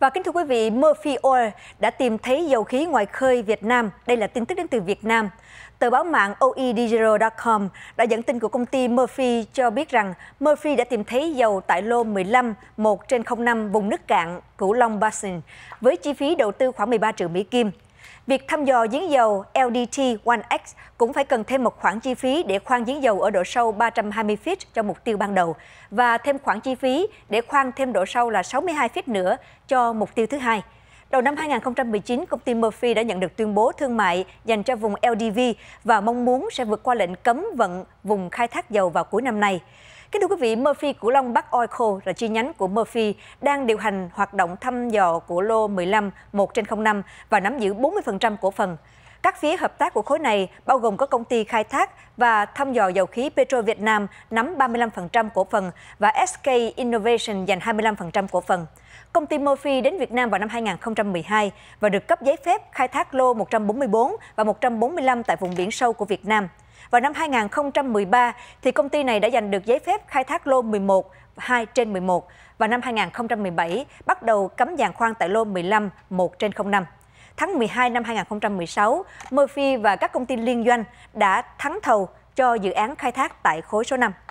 Và kính thưa quý vị, Murphy Oil đã tìm thấy dầu khí ngoài khơi Việt Nam. Đây là tin tức đến từ Việt Nam. Tờ báo mạng oedigital.com đã dẫn tin của công ty Murphy cho biết rằng Murphy đã tìm thấy dầu tại lô 15 1 trên 05 vùng nước cạn Cửu Long Basin với chi phí đầu tư khoảng 13 triệu Mỹ Kim. Việc thăm dò giếng dầu LDT-1X cũng phải cần thêm một khoản chi phí để khoan giếng dầu ở độ sâu 320 feet cho mục tiêu ban đầu và thêm khoản chi phí để khoan thêm độ sâu là 62 feet nữa cho mục tiêu thứ hai. Đầu năm 2019, công ty Murphy đã nhận được tuyên bố thương mại dành cho vùng LDV và mong muốn sẽ vượt qua lệnh cấm vận vùng khai thác dầu vào cuối năm nay. Kính thưa quý vị, Murphy Cửu Long Bắc Oil là chi nhánh của Murphy đang điều hành hoạt động thăm dò của lô 15 1 trên 05 và nắm giữ 40% cổ phần. Các phía hợp tác của khối này bao gồm có công ty khai thác và thăm dò dầu khí Petro Việt Nam nắm 35% cổ phần và SK Innovation dành 25% cổ phần. Công ty Murphy đến Việt Nam vào năm 2012 và được cấp giấy phép khai thác lô 144 và 145 tại vùng biển sâu của Việt Nam. Vào năm 2013 thì công ty này đã giành được giấy phép khai thác lô 11 2 trên 11 và năm 2017 bắt đầu cấm giàn khoan tại lô 15 1 trên 05 tháng 12 năm 2016, Murphy và các công ty liên doanh đã thắng thầu cho dự án khai thác tại khối số 5.